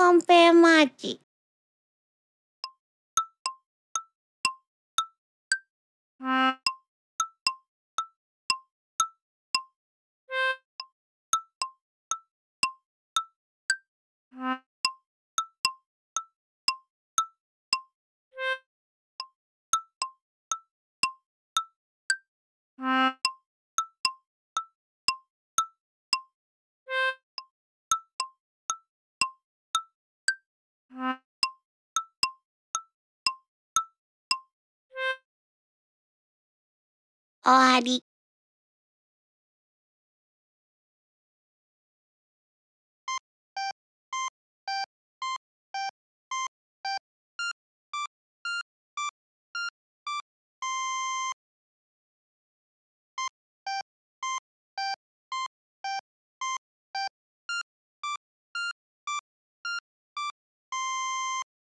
con Pemachi. おわり。